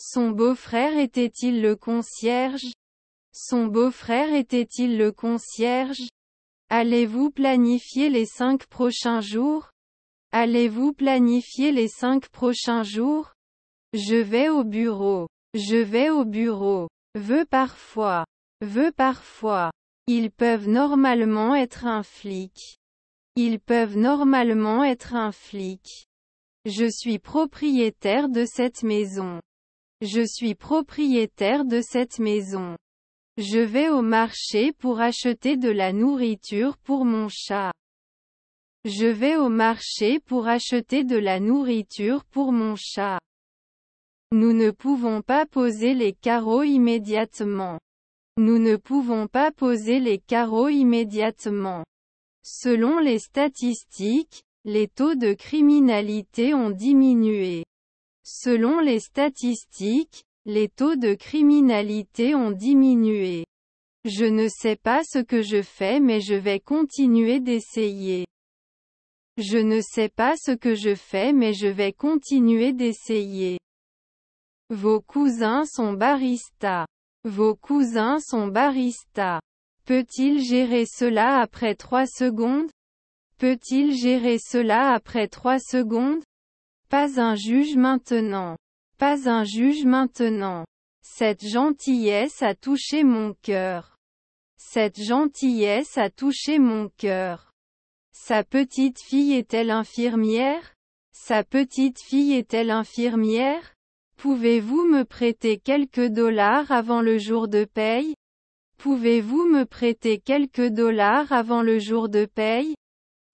Son beau-frère était-il le concierge Son beau-frère était-il le concierge Allez-vous planifier les cinq prochains jours Allez-vous planifier les cinq prochains jours Je vais au bureau. Je vais au bureau. Veux parfois. Veux parfois. Ils peuvent normalement être un flic. Ils peuvent normalement être un flic. Je suis propriétaire de cette maison. Je suis propriétaire de cette maison. Je vais au marché pour acheter de la nourriture pour mon chat. Je vais au marché pour acheter de la nourriture pour mon chat. Nous ne pouvons pas poser les carreaux immédiatement. Nous ne pouvons pas poser les carreaux immédiatement. Selon les statistiques, les taux de criminalité ont diminué. Selon les statistiques, les taux de criminalité ont diminué. Je ne sais pas ce que je fais mais je vais continuer d'essayer. Je ne sais pas ce que je fais mais je vais continuer d'essayer. Vos cousins sont baristas. Vos cousins sont baristas. Peut-il gérer cela après trois secondes Peut-il gérer cela après trois secondes pas un juge maintenant. Pas un juge maintenant. Cette gentillesse a touché mon cœur. Cette gentillesse a touché mon cœur. Sa petite fille est-elle infirmière Sa petite fille est-elle infirmière Pouvez-vous me prêter quelques dollars avant le jour de paye Pouvez-vous me prêter quelques dollars avant le jour de paye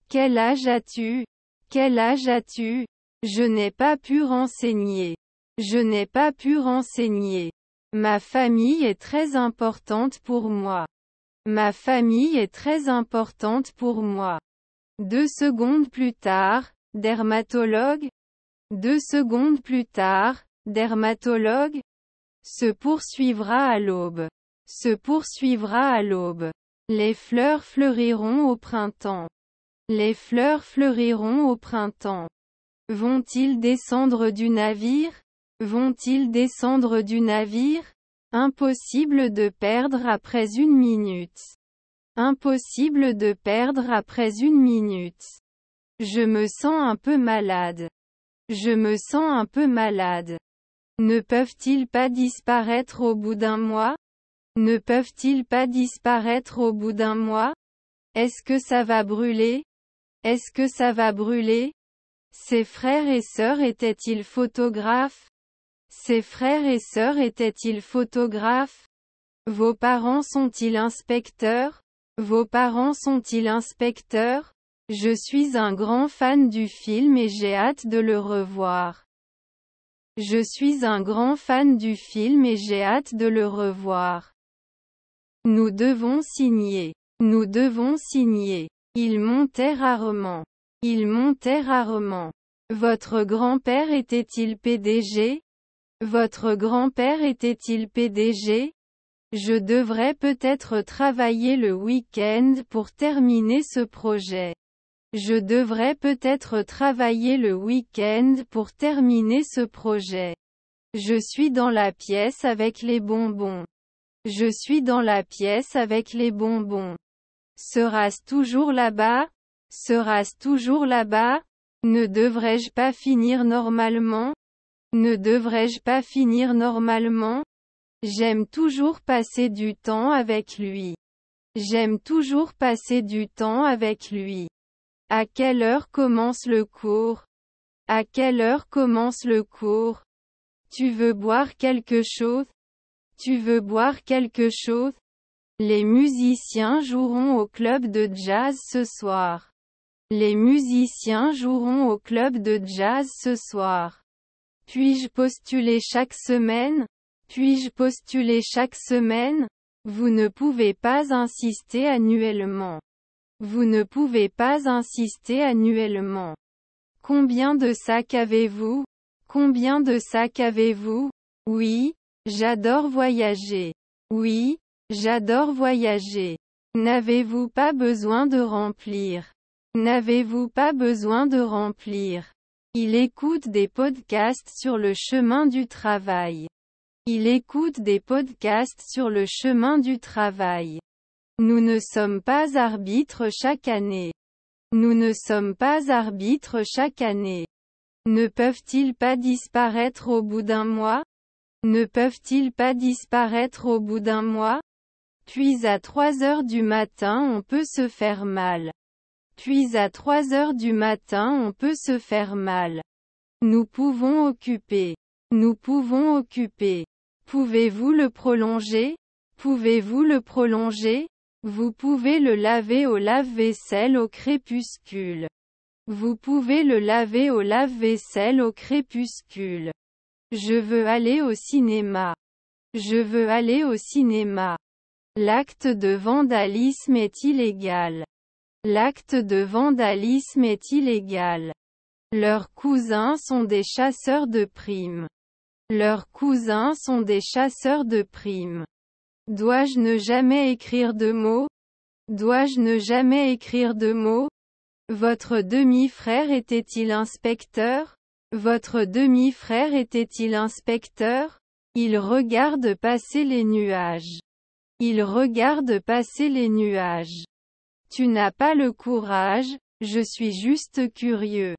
Quel âge as-tu Quel âge as-tu je n'ai pas pu renseigner. Je n'ai pas pu renseigner. Ma famille est très importante pour moi. Ma famille est très importante pour moi. Deux secondes plus tard, dermatologue. Deux secondes plus tard, dermatologue. Se poursuivra à l'aube. Se poursuivra à l'aube. Les fleurs fleuriront au printemps. Les fleurs fleuriront au printemps. Vont-ils descendre du navire Vont-ils descendre du navire Impossible de perdre après une minute. Impossible de perdre après une minute. Je me sens un peu malade. Je me sens un peu malade. Ne peuvent-ils pas disparaître au bout d'un mois Ne peuvent-ils pas disparaître au bout d'un mois Est-ce que ça va brûler Est-ce que ça va brûler ses frères et sœurs étaient-ils photographes Ses frères et sœurs étaient-ils photographes Vos parents sont-ils inspecteurs Vos parents sont-ils inspecteurs Je suis un grand fan du film et j'ai hâte de le revoir. Je suis un grand fan du film et j'ai hâte de le revoir. Nous devons signer. Nous devons signer. Ils montèrent rarement. Il montait rarement. Votre grand-père était-il PDG Votre grand-père était-il PDG Je devrais peut-être travailler le week-end pour terminer ce projet. Je devrais peut-être travailler le week-end pour terminer ce projet. Je suis dans la pièce avec les bonbons. Je suis dans la pièce avec les bonbons. Sera-ce toujours là-bas sera-ce toujours là-bas Ne devrais-je pas finir normalement Ne devrais-je pas finir normalement J'aime toujours passer du temps avec lui. J'aime toujours passer du temps avec lui. À quelle heure commence le cours À quelle heure commence le cours Tu veux boire quelque chose Tu veux boire quelque chose Les musiciens joueront au club de jazz ce soir. Les musiciens joueront au club de jazz ce soir. Puis-je postuler chaque semaine Puis-je postuler chaque semaine Vous ne pouvez pas insister annuellement. Vous ne pouvez pas insister annuellement. Combien de sacs avez-vous Combien de sacs avez-vous Oui, j'adore voyager. Oui, j'adore voyager. N'avez-vous pas besoin de remplir N'avez-vous pas besoin de remplir Il écoute des podcasts sur le chemin du travail. Il écoute des podcasts sur le chemin du travail. Nous ne sommes pas arbitres chaque année. Nous ne sommes pas arbitres chaque année. Ne peuvent-ils pas disparaître au bout d'un mois Ne peuvent-ils pas disparaître au bout d'un mois Puis à 3 heures du matin on peut se faire mal. Puis à 3 heures du matin on peut se faire mal. Nous pouvons occuper. Nous pouvons occuper. Pouvez-vous le prolonger Pouvez-vous le prolonger Vous pouvez le laver au lave-vaisselle au crépuscule. Vous pouvez le laver au lave-vaisselle au crépuscule. Je veux aller au cinéma. Je veux aller au cinéma. L'acte de vandalisme est illégal. L'acte de vandalisme est illégal. Leurs cousins sont des chasseurs de primes. Leurs cousins sont des chasseurs de primes. Dois-je ne jamais écrire de mots Dois-je ne jamais écrire de mots Votre demi-frère était-il inspecteur Votre demi-frère était-il inspecteur Il regarde passer les nuages. Il regarde passer les nuages. Tu n'as pas le courage, je suis juste curieux.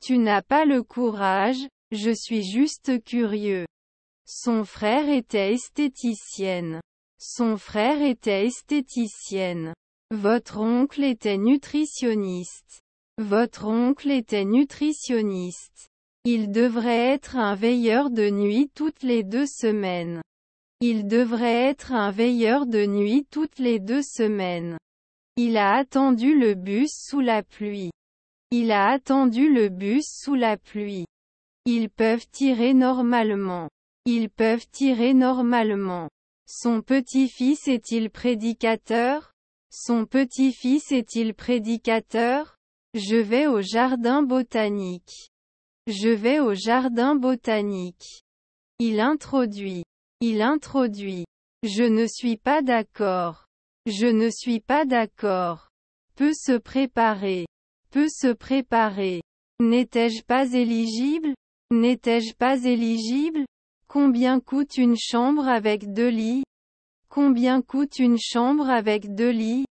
Tu n'as pas le courage, je suis juste curieux. Son frère était esthéticienne. Son frère était esthéticienne. Votre oncle était nutritionniste. Votre oncle était nutritionniste. Il devrait être un veilleur de nuit toutes les deux semaines. Il devrait être un veilleur de nuit toutes les deux semaines. Il a attendu le bus sous la pluie. Il a attendu le bus sous la pluie. Ils peuvent tirer normalement. Ils peuvent tirer normalement. Son petit-fils est-il prédicateur Son petit-fils est-il prédicateur Je vais au jardin botanique. Je vais au jardin botanique. Il introduit. Il introduit. Je ne suis pas d'accord. Je ne suis pas d'accord. Peut se préparer. Peut se préparer. N'étais-je pas éligible N'étais-je pas éligible Combien coûte une chambre avec deux lits Combien coûte une chambre avec deux lits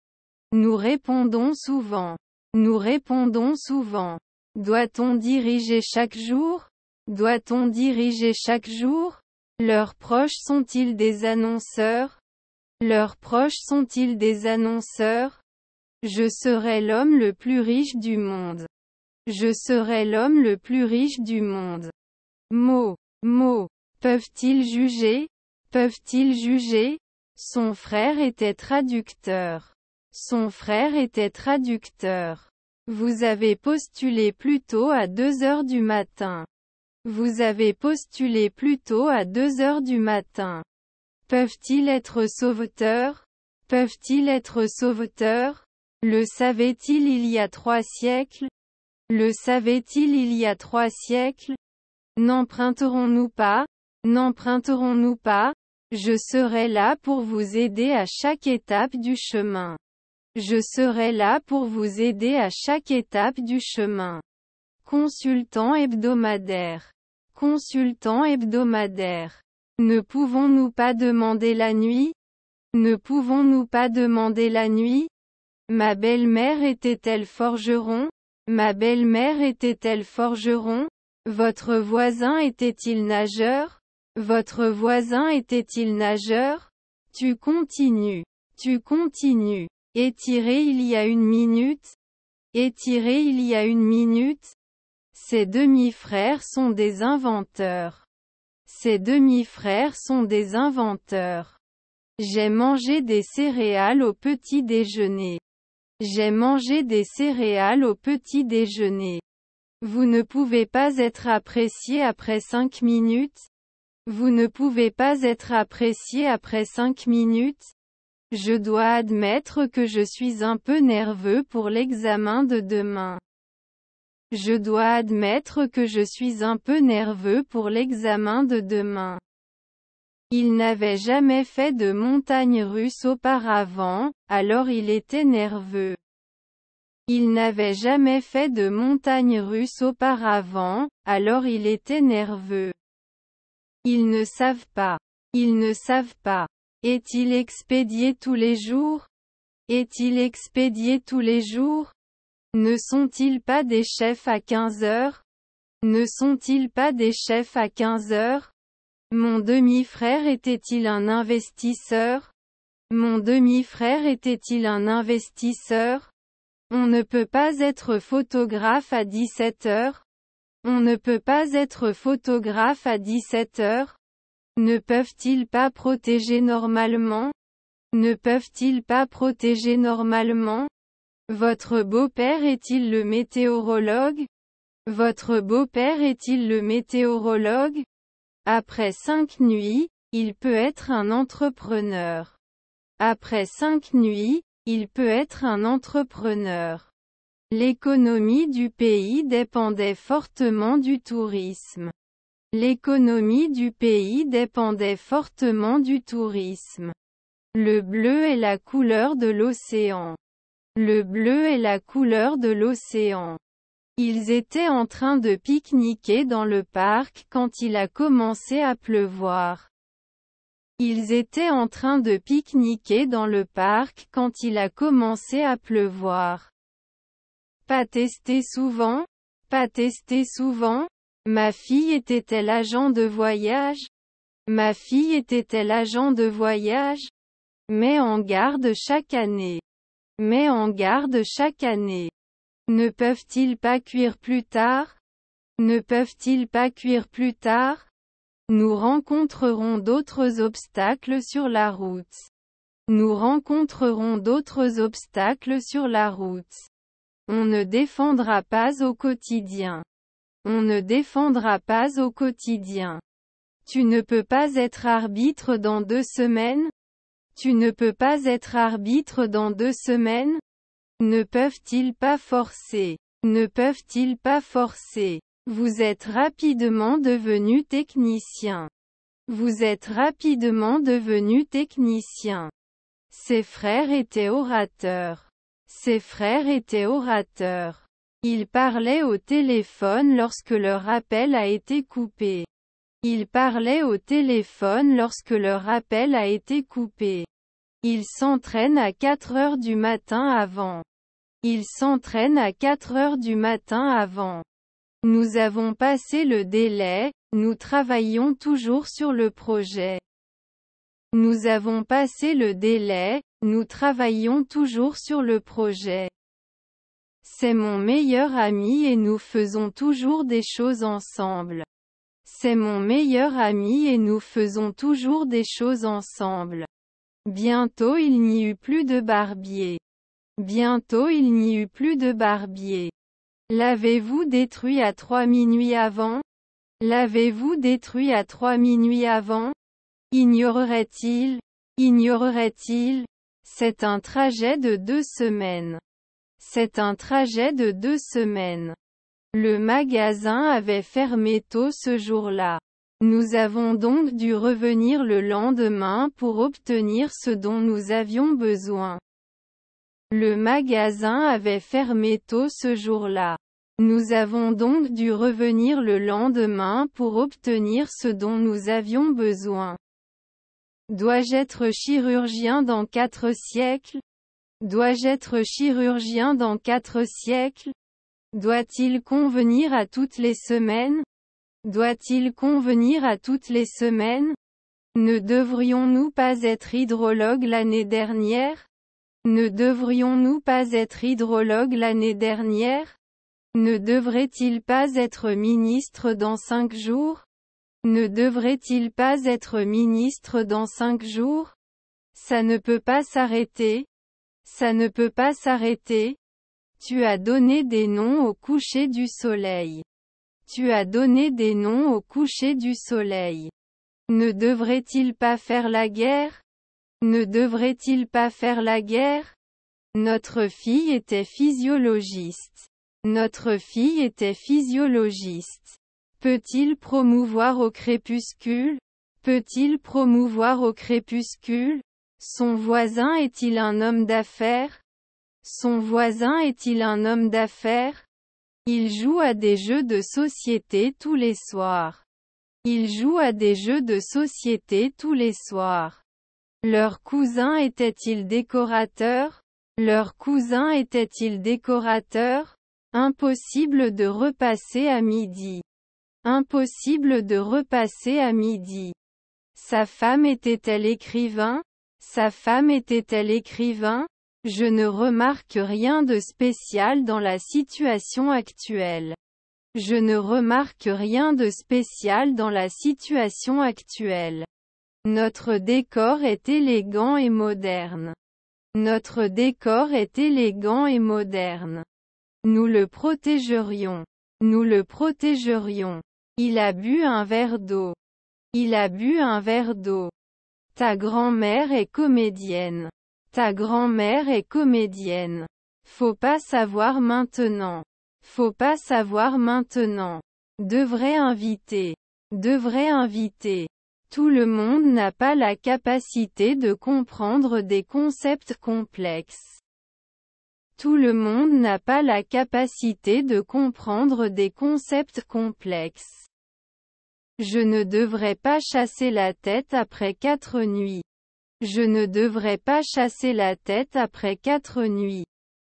Nous répondons souvent. Nous répondons souvent. Doit-on diriger chaque jour Doit-on diriger chaque jour Leurs proches sont-ils des annonceurs leurs proches sont-ils des annonceurs Je serai l'homme le plus riche du monde. Je serai l'homme le plus riche du monde. Mots, mots, peuvent-ils juger Peuvent-ils juger Son frère était traducteur. Son frère était traducteur. Vous avez postulé plus tôt à 2 heures du matin. Vous avez postulé plus tôt à 2 heures du matin. Peuvent-ils être sauveteurs Peuvent-ils être sauveteurs Le savait-il il y a trois siècles Le savait-il il y a trois siècles N'emprunterons-nous pas N'emprunterons-nous pas Je serai là pour vous aider à chaque étape du chemin. Je serai là pour vous aider à chaque étape du chemin. Consultant hebdomadaire. Consultant hebdomadaire. Ne pouvons-nous pas demander la nuit Ne pouvons-nous pas demander la nuit Ma belle-mère était-elle forgeron Ma belle-mère était-elle forgeron Votre voisin était-il nageur Votre voisin était-il nageur Tu continues. Tu continues. Étiré il y a une minute. Étiré il y a une minute. Ces demi-frères sont des inventeurs. Ses demi-frères sont des inventeurs. J'ai mangé des céréales au petit déjeuner. J'ai mangé des céréales au petit déjeuner. Vous ne pouvez pas être apprécié après cinq minutes Vous ne pouvez pas être apprécié après cinq minutes Je dois admettre que je suis un peu nerveux pour l'examen de demain. Je dois admettre que je suis un peu nerveux pour l'examen de demain. Il n'avait jamais fait de montagne russe auparavant, alors il était nerveux. Il n'avait jamais fait de montagne russe auparavant, alors il était nerveux. Ils ne savent pas. Ils ne savent pas. Est-il expédié tous les jours Est-il expédié tous les jours ne sont-ils pas des chefs à 15 heures Ne sont-ils pas des chefs à 15 heures Mon demi-frère était-il un investisseur Mon demi-frère était-il un investisseur On ne peut pas être photographe à 17 heures On ne peut pas être photographe à 17 heures Ne peuvent-ils pas protéger normalement Ne peuvent-ils pas protéger normalement votre beau-père est-il le météorologue Votre beau-père est-il le météorologue Après cinq nuits, il peut être un entrepreneur. Après cinq nuits, il peut être un entrepreneur. L'économie du pays dépendait fortement du tourisme. L'économie du pays dépendait fortement du tourisme. Le bleu est la couleur de l'océan. Le bleu est la couleur de l'océan. Ils étaient en train de pique-niquer dans le parc quand il a commencé à pleuvoir. Ils étaient en train de pique-niquer dans le parc quand il a commencé à pleuvoir. Pas testé souvent Pas testé souvent Ma fille était-elle agent de voyage Ma fille était-elle agent de voyage Mais en garde chaque année met en garde chaque année. Ne peuvent-ils pas cuire plus tard Ne peuvent-ils pas cuire plus tard Nous rencontrerons d'autres obstacles sur la route. Nous rencontrerons d'autres obstacles sur la route. On ne défendra pas au quotidien. On ne défendra pas au quotidien. Tu ne peux pas être arbitre dans deux semaines tu ne peux pas être arbitre dans deux semaines Ne peuvent-ils pas forcer Ne peuvent-ils pas forcer Vous êtes rapidement devenu technicien. Vous êtes rapidement devenu technicien. Ses frères étaient orateurs. Ses frères étaient orateurs. Ils parlaient au téléphone lorsque leur appel a été coupé. Ils parlaient au téléphone lorsque leur appel a été coupé. Ils s'entraînent à 4 heures du matin avant. Ils s'entraînent à 4 heures du matin avant. Nous avons passé le délai, nous travaillons toujours sur le projet. Nous avons passé le délai, nous travaillons toujours sur le projet. C'est mon meilleur ami et nous faisons toujours des choses ensemble. C'est mon meilleur ami et nous faisons toujours des choses ensemble. Bientôt il n'y eut plus de barbier. Bientôt il n'y eut plus de barbier. L'avez-vous détruit à trois minuit avant L'avez-vous détruit à trois minuit avant Ignorerait-il Ignorerait-il C'est un trajet de deux semaines. C'est un trajet de deux semaines. Le magasin avait fermé tôt ce jour-là. Nous avons donc dû revenir le lendemain pour obtenir ce dont nous avions besoin. Le magasin avait fermé tôt ce jour-là. Nous avons donc dû revenir le lendemain pour obtenir ce dont nous avions besoin. Dois-je être chirurgien dans quatre siècles Dois-je être chirurgien dans quatre siècles doit-il convenir à toutes les semaines Doit-il convenir à toutes les semaines Ne devrions-nous pas être hydrologues l'année dernière Ne devrions-nous pas être hydrologues l'année dernière Ne devrait-il pas être ministre dans cinq jours ne devrait-il pas être ministre dans cinq jours Ça ne peut pas s'arrêter. Ça ne peut pas s'arrêter. Tu as donné des noms au coucher du soleil. Tu as donné des noms au coucher du soleil. Ne devrait-il pas faire la guerre Ne devrait-il pas faire la guerre Notre fille était physiologiste. Notre fille était physiologiste. Peut-il promouvoir au crépuscule Peut-il promouvoir au crépuscule Son voisin est-il un homme d'affaires son voisin est-il un homme d'affaires Il joue à des jeux de société tous les soirs. Il joue à des jeux de société tous les soirs. Leur cousin était-il décorateur Leur cousin était-il décorateur Impossible de repasser à midi. Impossible de repasser à midi. Sa femme était-elle écrivain Sa femme était-elle écrivain je ne remarque rien de spécial dans la situation actuelle. Je ne remarque rien de spécial dans la situation actuelle. Notre décor est élégant et moderne. Notre décor est élégant et moderne. Nous le protégerions. Nous le protégerions. Il a bu un verre d'eau. Il a bu un verre d'eau. Ta grand-mère est comédienne. Ta grand-mère est comédienne. Faut pas savoir maintenant. Faut pas savoir maintenant. Devrait inviter. Devrait inviter. Tout le monde n'a pas la capacité de comprendre des concepts complexes. Tout le monde n'a pas la capacité de comprendre des concepts complexes. Je ne devrais pas chasser la tête après quatre nuits. Je ne devrais pas chasser la tête après quatre nuits.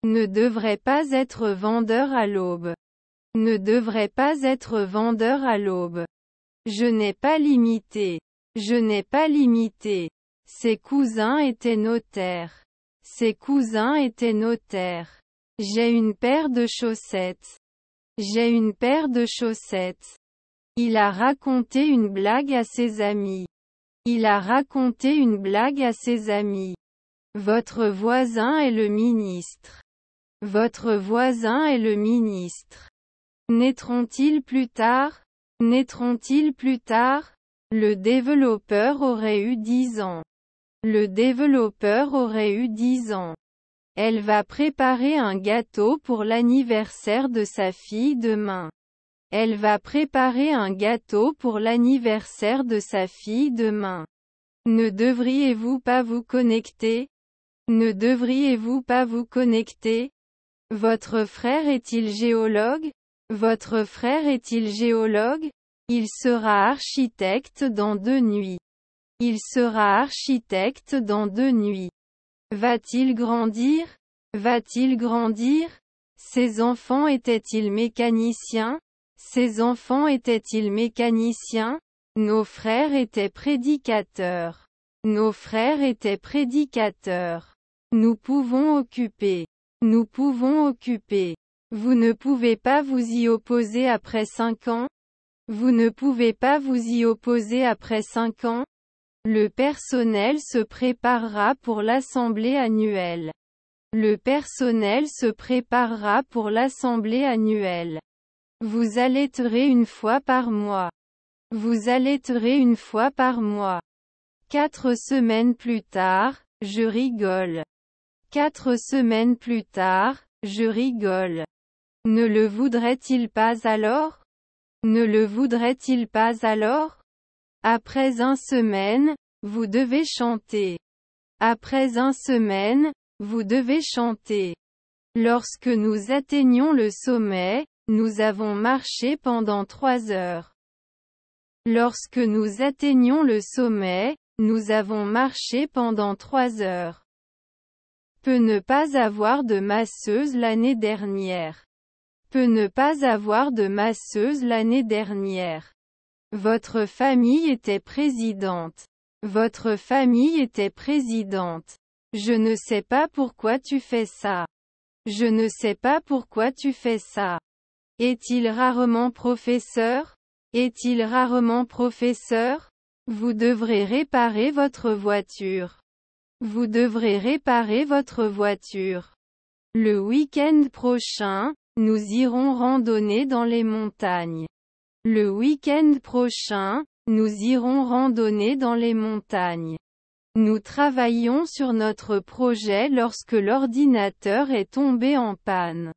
Ne devrais pas être vendeur à l'aube. Ne devrais pas être vendeur à l'aube. Je n'ai pas limité. Je n'ai pas limité. Ses cousins étaient notaires. Ses cousins étaient notaires. J'ai une paire de chaussettes. J'ai une paire de chaussettes. Il a raconté une blague à ses amis. Il a raconté une blague à ses amis. Votre voisin est le ministre. Votre voisin est le ministre. Naîtront-ils plus tard Naîtront-ils plus tard Le développeur aurait eu dix ans. Le développeur aurait eu dix ans. Elle va préparer un gâteau pour l'anniversaire de sa fille demain. Elle va préparer un gâteau pour l'anniversaire de sa fille demain. Ne devriez-vous pas vous connecter Ne devriez-vous pas vous connecter Votre frère est-il géologue Votre frère est-il géologue Il sera architecte dans deux nuits. Il sera architecte dans deux nuits. Va-t-il grandir Va-t-il grandir Ses enfants étaient-ils mécaniciens ses enfants étaient-ils mécaniciens Nos frères étaient prédicateurs. Nos frères étaient prédicateurs. Nous pouvons occuper. Nous pouvons occuper. Vous ne pouvez pas vous y opposer après cinq ans Vous ne pouvez pas vous y opposer après cinq ans Le personnel se préparera pour l'assemblée annuelle. Le personnel se préparera pour l'assemblée annuelle. Vous allaiterez une fois par mois. Vous allaiterez une fois par mois. Quatre semaines plus tard, je rigole. Quatre semaines plus tard, je rigole. Ne le voudrait-il pas alors Ne le voudrait-il pas alors Après un semaine, vous devez chanter. Après un semaine, vous devez chanter. Lorsque nous atteignons le sommet, nous avons marché pendant trois heures. Lorsque nous atteignons le sommet, nous avons marché pendant trois heures. Peut ne pas avoir de masseuse l'année dernière. Peut ne pas avoir de masseuse l'année dernière. Votre famille était présidente. Votre famille était présidente. Je ne sais pas pourquoi tu fais ça. Je ne sais pas pourquoi tu fais ça. Est-il rarement professeur Est-il rarement professeur Vous devrez réparer votre voiture. Vous devrez réparer votre voiture. Le week-end prochain, nous irons randonner dans les montagnes. Le week-end prochain, nous irons randonner dans les montagnes. Nous travaillons sur notre projet lorsque l'ordinateur est tombé en panne.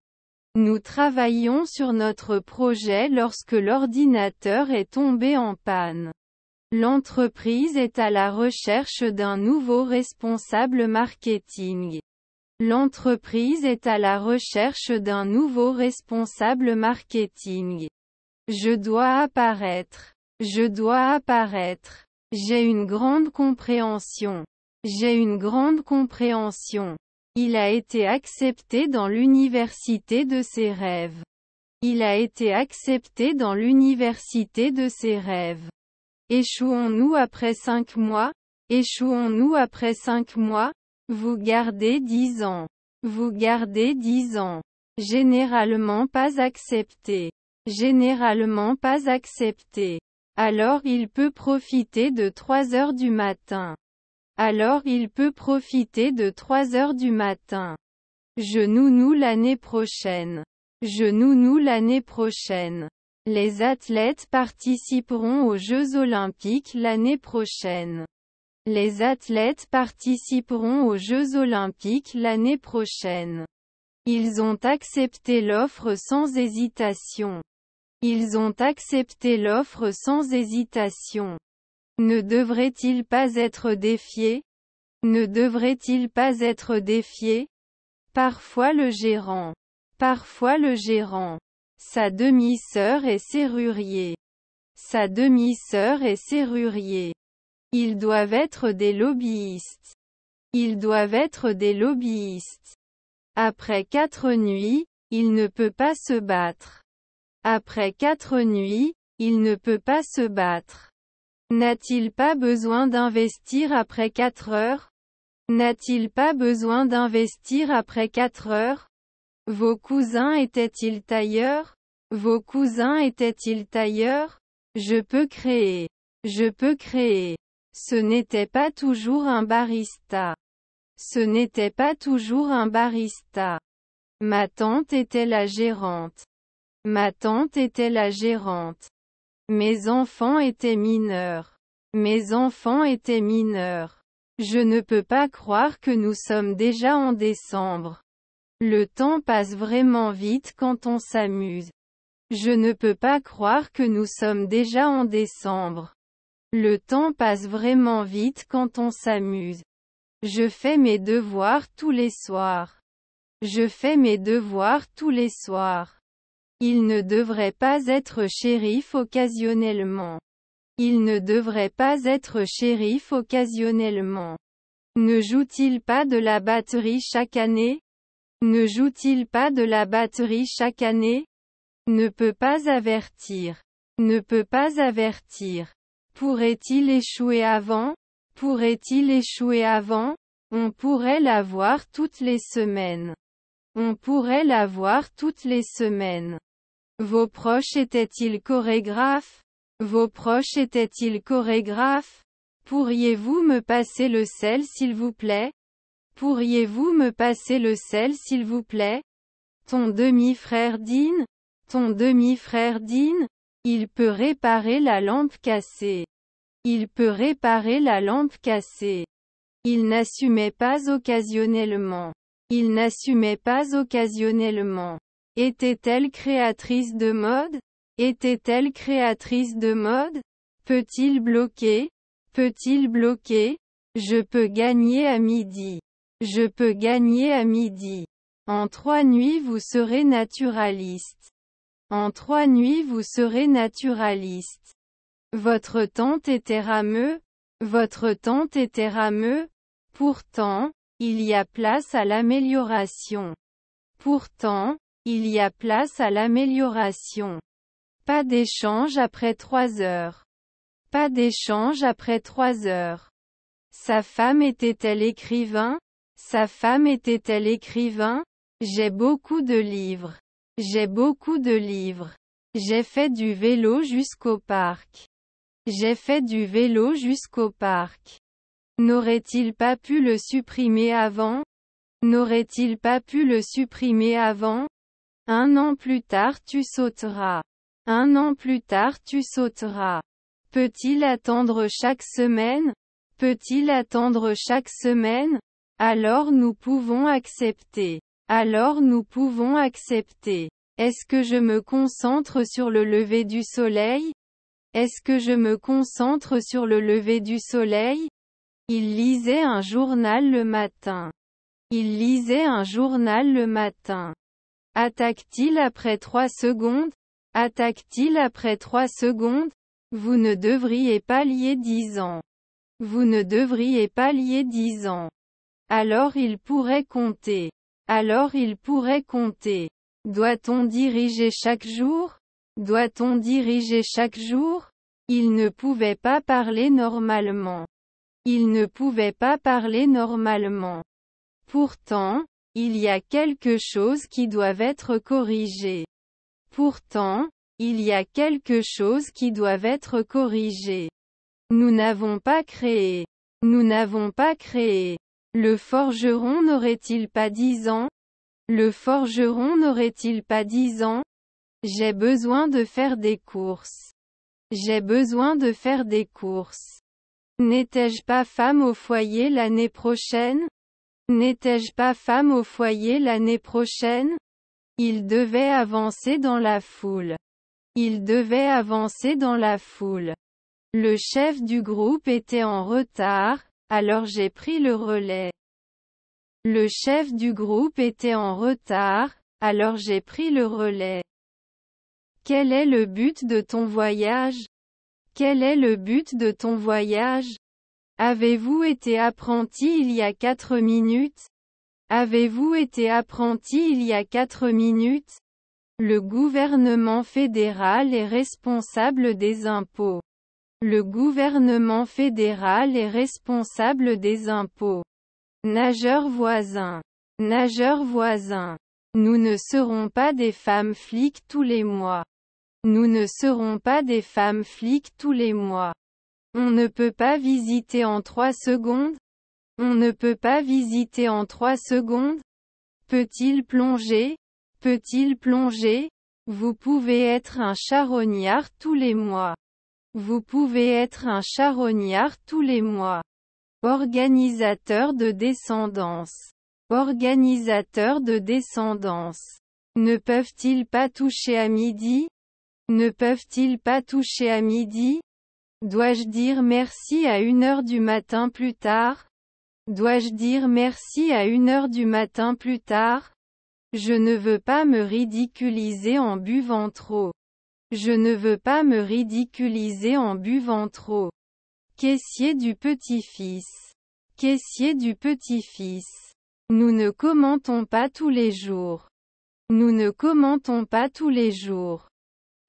Nous travaillons sur notre projet lorsque l'ordinateur est tombé en panne. L'entreprise est à la recherche d'un nouveau responsable marketing. L'entreprise est à la recherche d'un nouveau responsable marketing. Je dois apparaître. Je dois apparaître. J'ai une grande compréhension. J'ai une grande compréhension. Il a été accepté dans l'université de ses rêves. Il a été accepté dans l'université de ses rêves. Échouons-nous après cinq mois Échouons-nous après cinq mois Vous gardez dix ans. Vous gardez dix ans. Généralement pas accepté. Généralement pas accepté. Alors il peut profiter de 3 heures du matin alors il peut profiter de 3 heures du matin. Je nounou l'année prochaine. Je nous l'année prochaine. Les athlètes participeront aux Jeux olympiques l'année prochaine. Les athlètes participeront aux Jeux olympiques l'année prochaine. Ils ont accepté l'offre sans hésitation. Ils ont accepté l'offre sans hésitation. Ne devrait-il pas être défié Ne devrait-il pas être défié Parfois le gérant. Parfois le gérant. Sa demi-sœur est serrurier. Sa demi-sœur est serrurier. Ils doivent être des lobbyistes. Ils doivent être des lobbyistes. Après quatre nuits, il ne peut pas se battre. Après quatre nuits, il ne peut pas se battre. N'a-t-il pas besoin d'investir après 4 heures N'a-t-il pas besoin d'investir après 4 heures Vos cousins étaient-ils tailleurs Vos cousins étaient-ils tailleurs Je peux créer. Je peux créer. Ce n'était pas toujours un barista. Ce n'était pas toujours un barista. Ma tante était la gérante. Ma tante était la gérante. Mes enfants étaient mineurs. Mes enfants étaient mineurs. Je ne peux pas croire que nous sommes déjà en décembre. Le temps passe vraiment vite quand on s'amuse. Je ne peux pas croire que nous sommes déjà en décembre. Le temps passe vraiment vite quand on s'amuse. Je fais mes devoirs tous les soirs. Je fais mes devoirs tous les soirs. Il ne devrait pas être shérif occasionnellement. Il ne devrait pas être shérif occasionnellement. Ne joue-t-il pas de la batterie chaque année Ne joue-t-il pas de la batterie chaque année Ne peut pas avertir. Ne peut pas avertir. Pourrait-il échouer avant Pourrait-il échouer avant On pourrait l'avoir toutes les semaines. On pourrait l'avoir toutes les semaines. Vos proches étaient-ils chorégraphes Vos proches étaient-ils chorégraphes Pourriez-vous me passer le sel s'il vous plaît Pourriez-vous me passer le sel s'il vous plaît Ton demi-frère Dean, Ton demi-frère Dean, Il peut réparer la lampe cassée. Il peut réparer la lampe cassée. Il n'assumait pas occasionnellement. Il n'assumait pas occasionnellement. Était-elle créatrice de mode Était-elle créatrice de mode Peut-il bloquer Peut-il bloquer Je peux gagner à midi. Je peux gagner à midi. En trois nuits vous serez naturaliste. En trois nuits vous serez naturaliste. Votre tante était rameux. Votre tante était rameux. Pourtant, il y a place à l'amélioration. Pourtant, il y a place à l'amélioration. Pas d'échange après trois heures. Pas d'échange après trois heures. Sa femme était-elle écrivain Sa femme était-elle écrivain J'ai beaucoup de livres. J'ai beaucoup de livres. J'ai fait du vélo jusqu'au parc. J'ai fait du vélo jusqu'au parc. N'aurait-il pas pu le supprimer avant N'aurait-il pas pu le supprimer avant un an plus tard tu sauteras. Un an plus tard tu sauteras. Peut-il attendre chaque semaine Peut-il attendre chaque semaine Alors nous pouvons accepter. Alors nous pouvons accepter. Est-ce que je me concentre sur le lever du soleil Est-ce que je me concentre sur le lever du soleil Il lisait un journal le matin. Il lisait un journal le matin. Attaque-t-il après 3 secondes Attaque-t-il après 3 secondes Vous ne devriez pas lier 10 ans. Vous ne devriez pas lier 10 ans. Alors il pourrait compter. Alors il pourrait compter. Doit-on diriger chaque jour Doit-on diriger chaque jour Il ne pouvait pas parler normalement. Il ne pouvait pas parler normalement. Pourtant, il y a quelque chose qui doivent être corrigé. Pourtant, il y a quelque chose qui doivent être corrigé. Nous n'avons pas créé. Nous n'avons pas créé. Le forgeron n'aurait-il pas dix ans Le forgeron n'aurait-il pas dix ans J'ai besoin de faire des courses. J'ai besoin de faire des courses. N'étais-je pas femme au foyer l'année prochaine N'étais-je pas femme au foyer l'année prochaine Il devait avancer dans la foule. Il devait avancer dans la foule. Le chef du groupe était en retard, alors j'ai pris le relais. Le chef du groupe était en retard, alors j'ai pris le relais. Quel est le but de ton voyage Quel est le but de ton voyage Avez-vous été apprenti il y a 4 minutes Avez-vous été apprenti il y a 4 minutes Le gouvernement fédéral est responsable des impôts. Le gouvernement fédéral est responsable des impôts. Nageur voisin. Nageur voisin. Nous ne serons pas des femmes flics tous les mois. Nous ne serons pas des femmes flics tous les mois. On ne peut pas visiter en 3 secondes On ne peut pas visiter en 3 secondes Peut-il plonger Peut-il plonger Vous pouvez être un charognard tous les mois. Vous pouvez être un charognard tous les mois. Organisateur de descendance. Organisateur de descendance. Ne peuvent-ils pas toucher à midi Ne peuvent-ils pas toucher à midi Dois-je dire merci à une heure du matin plus tard Dois-je dire merci à une heure du matin plus tard Je ne veux pas me ridiculiser en buvant trop. Je ne veux pas me ridiculiser en buvant trop. Caissier du petit-fils. Caissier du petit-fils. Nous ne commentons pas tous les jours. Nous ne commentons pas tous les jours.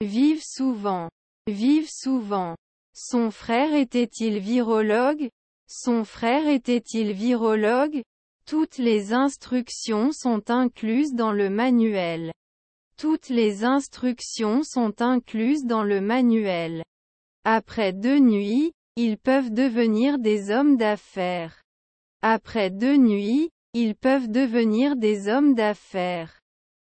Vive souvent. Vive souvent. Son frère était-il virologue Son frère était-il virologue Toutes les instructions sont incluses dans le manuel. Toutes les instructions sont incluses dans le manuel. Après deux nuits, ils peuvent devenir des hommes d'affaires. Après deux nuits, ils peuvent devenir des hommes d'affaires.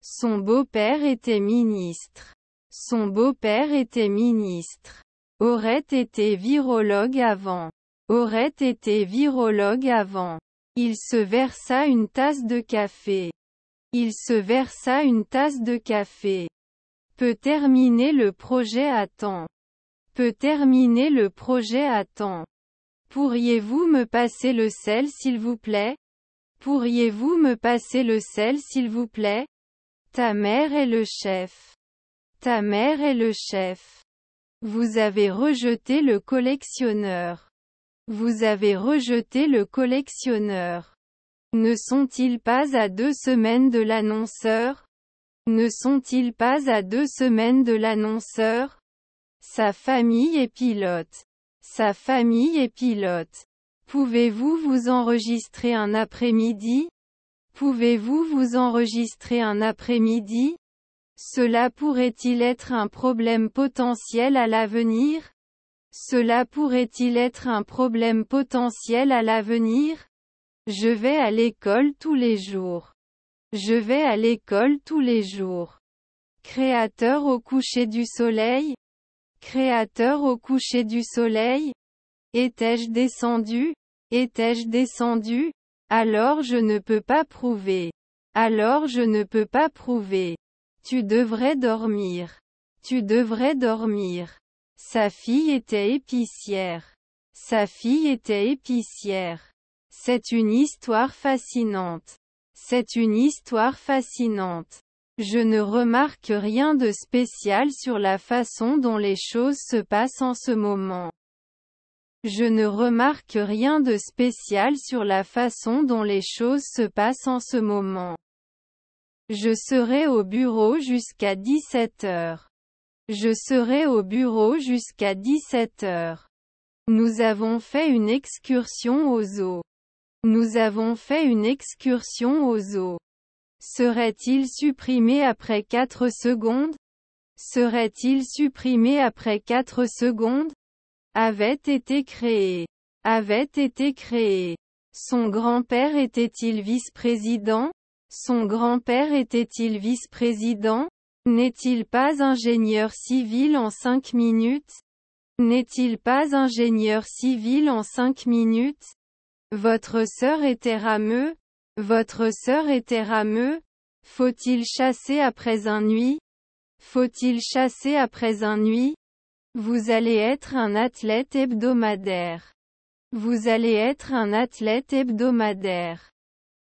Son beau-père était ministre. Son beau-père était ministre. Aurait été virologue avant. Aurait été virologue avant. Il se versa une tasse de café. Il se versa une tasse de café. Peut terminer le projet à temps. Peut terminer le projet à temps. Pourriez-vous me passer le sel s'il vous plaît Pourriez-vous me passer le sel s'il vous plaît Ta mère est le chef. Ta mère est le chef. Vous avez rejeté le collectionneur. Vous avez rejeté le collectionneur. Ne sont-ils pas à deux semaines de l'annonceur Ne sont-ils pas à deux semaines de l'annonceur Sa famille est pilote. Sa famille est pilote. Pouvez-vous vous enregistrer un après-midi Pouvez-vous vous enregistrer un après-midi cela pourrait-il être un problème potentiel à l'avenir Cela pourrait-il être un problème potentiel à l'avenir Je vais à l'école tous les jours. Je vais à l'école tous les jours. Créateur au coucher du soleil Créateur au coucher du soleil Étais-je descendu Étais-je descendu Alors je ne peux pas prouver. Alors je ne peux pas prouver. Tu devrais dormir. Tu devrais dormir. Sa fille était épicière. Sa fille était épicière. C'est une histoire fascinante. C'est une histoire fascinante. Je ne remarque rien de spécial sur la façon dont les choses se passent en ce moment. Je ne remarque rien de spécial sur la façon dont les choses se passent en ce moment. Je serai au bureau jusqu'à 17 heures. Je serai au bureau jusqu'à 17 heures. Nous avons fait une excursion aux eaux. Nous avons fait une excursion aux eaux. Serait-il supprimé après 4 secondes Serait-il supprimé après 4 secondes Avait été créé. Avait été créé. Son grand-père était-il vice-président son grand-père était-il vice-président N'est-il pas ingénieur civil en cinq minutes N'est-il pas ingénieur civil en cinq minutes Votre sœur était rameux Votre sœur était rameux Faut-il chasser après un nuit Faut-il chasser après un nuit Vous allez être un athlète hebdomadaire. Vous allez être un athlète hebdomadaire.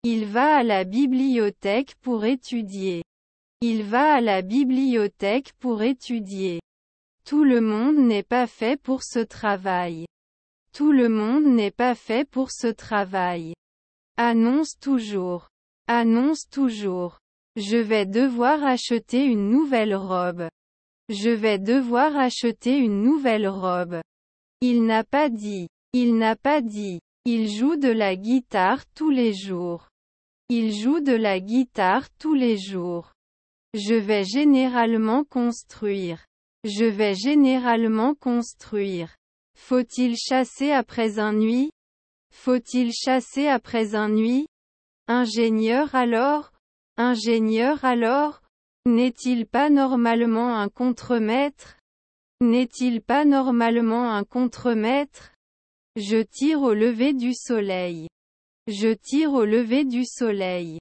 Il va à la bibliothèque pour étudier. Il va à la bibliothèque pour étudier. Tout le monde n'est pas fait pour ce travail. Tout le monde n'est pas fait pour ce travail. Annonce toujours. Annonce toujours. Je vais devoir acheter une nouvelle robe. Je vais devoir acheter une nouvelle robe. Il n'a pas dit. Il n'a pas dit. Il joue de la guitare tous les jours. Il joue de la guitare tous les jours. Je vais généralement construire. Je vais généralement construire. Faut-il chasser après un nuit Faut-il chasser après un nuit Ingénieur alors Ingénieur alors N'est-il pas normalement un contremaître N'est-il pas normalement un contremaître Je tire au lever du soleil. Je tire au lever du soleil.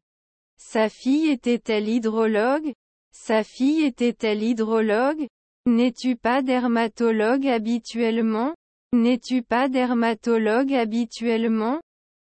Sa fille était-elle hydrologue Sa fille était-elle hydrologue N'es-tu pas dermatologue habituellement N'es-tu pas dermatologue habituellement